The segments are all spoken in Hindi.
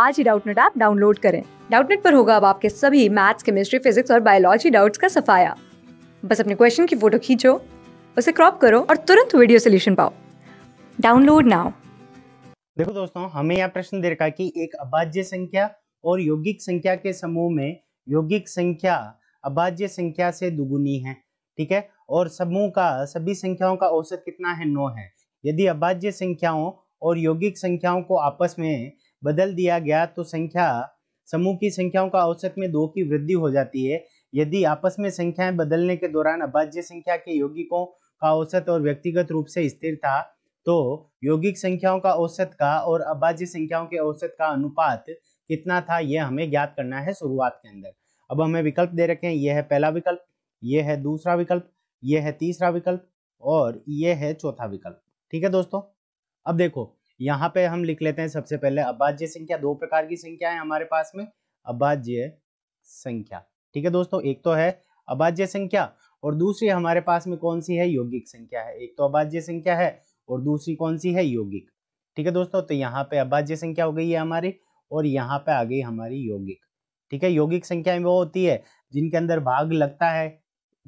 आज ही डाउटनेट ऐप डाउनलोड करें डाउटनेट पर होगा अब आपके सभी मैथ्स केमिस्ट्री फिजिक्स और बायोलॉजी डाउट्स का सफाया बस अपने क्वेश्चन की फोटो खींचो उसे क्रॉप करो और तुरंत वीडियो सोल्यूशन पाओ डाउनलोड नाउ देखो दोस्तों हमें यह प्रश्न दे रखा कि एक अभाज्य संख्या और यौगिक संख्या के समूह में यौगिक संख्या अभाज्य संख्या से दुगुनी है ठीक है और समूह का सभी संख्याओं का औसत कितना है नौ है यदि अभाज्य संख्याओं और यौगिक संख्याओं को आपस में बदल दिया गया तो संख्या समूह की संख्याओं का औसत में दो की वृद्धि हो जाती है यदि आपस में संख्याएं बदलने के दौरान अभाज्य संख्या के यौगिकों का औसत और व्यक्तिगत रूप से स्थिर था तो यौगिक संख्याओं का औसत का और अभाज्य संख्याओं के औसत का अनुपात कितना था यह हमें ज्ञात करना है शुरुआत के अंदर अब हमें विकल्प दे रखे हैं यह है पहला विकल्प यह है दूसरा विकल्प यह है तीसरा विकल्प और यह है चौथा विकल्प ठीक है दोस्तों अब देखो यहाँ पे हम लिख लेते हैं सबसे पहले अभाज्य संख्या दो प्रकार की संख्या है हमारे पास में अभाज्य संख्या ठीक है दोस्तों एक तो है अभाज्य संख्या और दूसरी हमारे पास में कौन सी है यौगिक संख्या है एक तो अभाज्य संख्या है और दूसरी कौन सी है यौगिक ठीक है दोस्तों तो यहाँ पे अभाज्य संख्या हो गई है हमारी और यहाँ पे आ गई हमारी यौगिक ठीक है यौगिक संख्याएं वो होती है जिनके अंदर भाग लगता है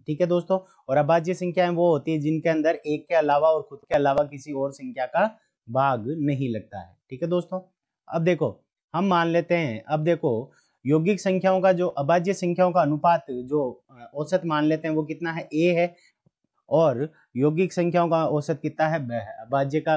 ठीक है दोस्तों और अभाज्य संख्याएं वो होती है जिनके अंदर एक के अलावा और खुद के अलावा किसी और संख्या का भाग नहीं लगता है ठीक है दोस्तों अब देखो हम मान लेते हैं अब देखो यौगिक संख्याओं का जो अभाज्य संख्याओं का अनुपात जो औसत मान लेते हैं वो कितना है ए है और यौगिक संख्याओं का औसत कितना है ब है अभाज्य का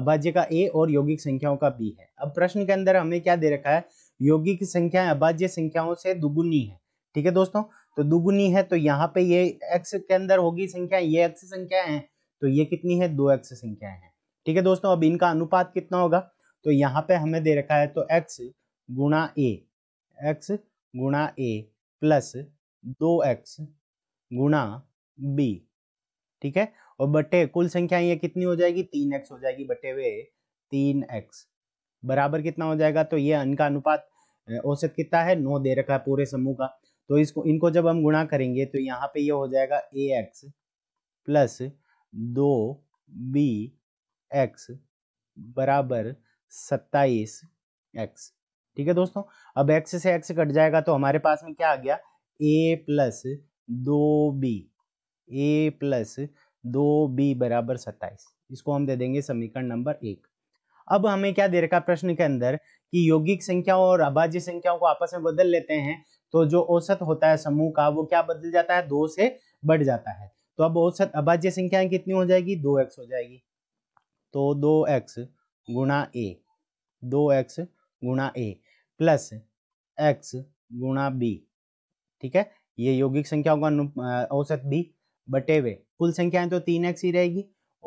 अभाज्य का ए और यौगिक संख्याओं का बी है अब प्रश्न के अंदर हमने क्या दे रखा है यौगिक संख्याएं अभाज्य संख्याओं से दुगुनी है ठीक है दोस्तों तो दुगुनी है तो यहाँ पे ये एक्स के अंदर होगी संख्या ये एक्स संख्या है तो ये कितनी है दो एक्स संख्या है ठीक है दोस्तों अब इनका अनुपात कितना होगा तो यहाँ पे हमें दे रखा है तो एक्स गुणा ए एक्स गुणा ए प्लस दो एक्स गुणा बी ठीक है और बटे कुल संख्या ये कितनी हो जाएगी तीन एक्स हो जाएगी बटे हुए तीन एक्स बराबर कितना हो जाएगा तो ये का अनुपात औसत कितना है नौ दे रखा है पूरे समूह का तो इसको इनको जब हम गुणा करेंगे तो यहाँ पे ये हो जाएगा ए एक्स प्लस दो बी एक्स बराबर सत्ताईस एक्स ठीक है दोस्तों अब एक्स से एक्स कट जाएगा तो हमारे पास में क्या आ गया ए प्लस दो बी ए प्लस दो बी बराबर सत्ताईस इसको हम दे देंगे समीकरण नंबर एक अब हमें क्या दे रखा प्रश्न के अंदर कि यौगिक संख्याओं और अभाज्य संख्याओं को आपस में बदल लेते हैं तो जो औसत होता है समूह का वो क्या बदल जाता है दो से बढ़ जाता है तो अब औसत अभाज्य संख्याएं कितनी हो जाएगी दो एक्स हो जाएगी तो दो एक्स गुणा ए दो एक्स गुणा ए प्लस एक्स गुणा बी ठीक है ये यौगिक संख्याओं का औसत बी बटे हुए कुल संख्याएं तो तीन एक्स ही रहेगी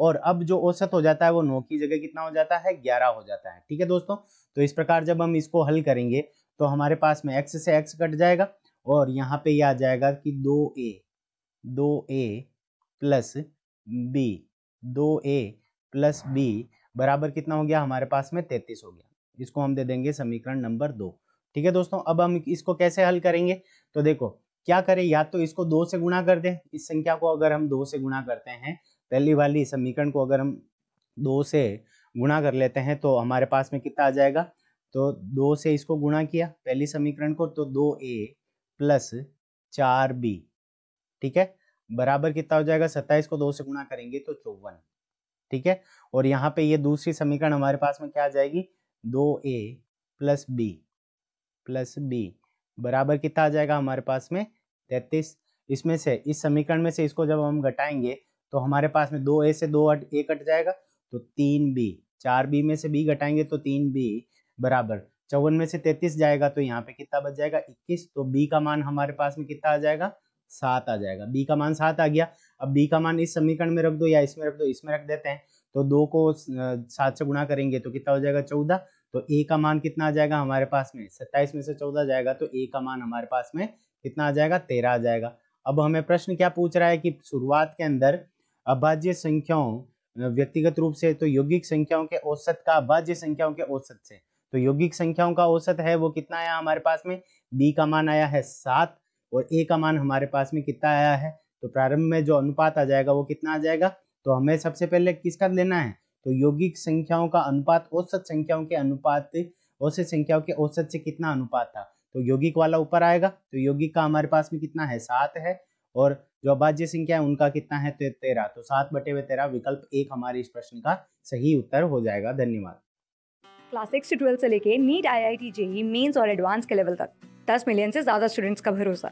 और अब जो औसत हो जाता है वो नौ की जगह कितना हो जाता है ग्यारह हो जाता है ठीक है दोस्तों तो इस प्रकार जब हम इसको हल करेंगे तो हमारे पास में एक्स से एक्स कट जाएगा और यहाँ पे ये आ जाएगा कि दो ए दो ए प्लस बी दो ए प्लस बी बराबर कितना हो गया हमारे पास में तैतीस हो गया इसको हम दे देंगे समीकरण नंबर दो ठीक है दोस्तों अब हम इसको कैसे हल करेंगे तो देखो क्या करें या तो इसको दो से गुणा कर दें इस संख्या को अगर हम दो से गुणा करते हैं पहली वाली समीकरण को अगर हम दो से गुणा कर लेते हैं तो हमारे पास में कितना आ जाएगा तो दो से इसको गुणा किया पहली समीकरण को तो दो ए प्लस चार बी ठीक है बराबर कितना हो जाएगा सत्ताईस को दो से गुणा करेंगे तो चौवन ठीक है और यहाँ पे ये दूसरी समीकरण हमारे पास में क्या आ जाएगी दो A plus B plus B बराबर कितना आ जाएगा हमारे पास में तैतीस इसमें से इस समीकरण में से इसको जब हम घटाएंगे तो हमारे पास में दो ए से दो अट ए कट जाएगा तो तीन बी चार बी में से बी घटाएंगे तो तीन बी बराबर चौवन में से तैतीस जाएगा तो यहाँ पे कितना बच जाएगा इक्कीस तो बी का मान हमारे पास में कितना आ जाएगा सात आ जाएगा बी का मान सात आ गया अब बी का मान इस समीकरण में रख दो या इसमें रख दो इसमें रख देते हैं तो दो को सात से गुणा करेंगे तो कितना हो जाएगा चौदह तो ए का मान कितना आ जाएगा हमारे पास में सत्ताईस में से चौदह जाएगा तो ए का मान हमारे पास में कितना आ जाएगा तेरह आ जाएगा अब हमें प्रश्न क्या पूछ रहा है कि शुरुआत के अंदर अभाज्य संख्याओं व्यक्तिगत रूप से तो यौगिक संख्याओं के औसत का अभाज्य संख्याओं के औसत से तो यौगिक संख्याओं का औसत है वो कितना आया हमारे पास में बी का मान आया है सात और ए का मान हमारे पास में कितना आया है तो प्रारंभ में जो अनुपात आ जाएगा वो कितना आ जाएगा तो हमें सबसे पहले किसका लेना है तो यौगिक संख्याओं का अनुपात औसत संख्याओं के अनुपात औसत संख्याओं के औसत से कितना अनुपात था तो यौगिक वाला ऊपर आएगा तो यौगिक का हमारे पास में कितना है सात है और जो अभाज्य संख्या है उनका कितना है ते, तेरह तो सात बटे हुए तेरह विकल्प एक हमारे इस प्रश्न का सही उत्तर हो जाएगा धन्यवाद क्लास सिक्स से ट्वेल्थ से लेके NEET I I T JEE mains और एडवांस के लेवल तक दस मिलियन से ज्यादा स्टूडेंट्स का भरोसा